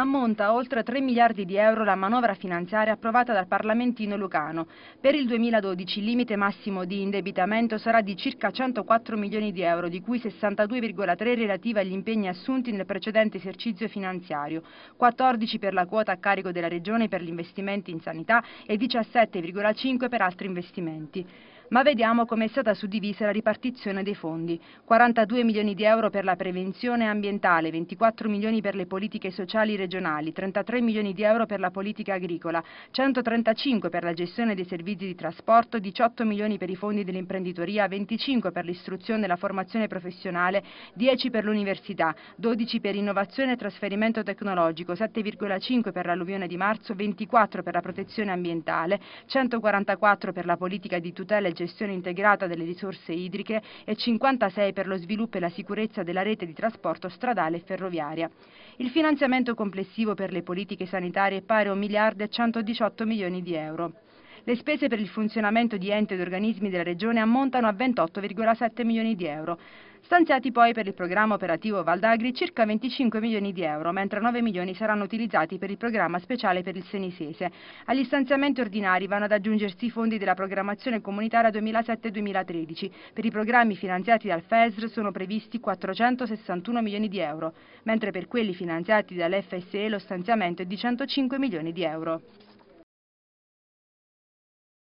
ammonta a oltre 3 miliardi di euro la manovra finanziaria approvata dal Parlamentino Lucano. Per il 2012 il limite massimo di indebitamento sarà di circa 104 milioni di euro, di cui 62,3 relativa agli impegni assunti nel precedente esercizio finanziario, 14 per la quota a carico della Regione per gli investimenti in sanità e 17,5 per altri investimenti. Ma vediamo come è stata suddivisa la ripartizione dei fondi. 42 milioni di euro per la prevenzione ambientale, 24 milioni per le politiche sociali regionali, 33 milioni di euro per la politica agricola, 135 per la gestione dei servizi di trasporto, 18 milioni per i fondi dell'imprenditoria, 25 per l'istruzione e la formazione professionale, 10 per l'università, 12 per innovazione e trasferimento tecnologico, 7,5 per l'alluvione di marzo, 24 per la protezione ambientale, 144 per la politica di tutela e gestione integrata delle risorse idriche e 56 per lo sviluppo e la sicurezza della rete di trasporto stradale e ferroviaria. Il finanziamento complessivo per le politiche sanitarie è pari a 1 miliardo e 118 milioni di euro. Le spese per il funzionamento di enti ed organismi della Regione ammontano a 28,7 milioni di euro stanziati poi per il programma operativo Valdagri circa 25 milioni di euro, mentre 9 milioni saranno utilizzati per il programma speciale per il Senisese. Agli stanziamenti ordinari vanno ad aggiungersi i fondi della programmazione comunitaria 2007-2013. Per i programmi finanziati dal FESR sono previsti 461 milioni di euro, mentre per quelli finanziati dall'FSE lo stanziamento è di 105 milioni di euro.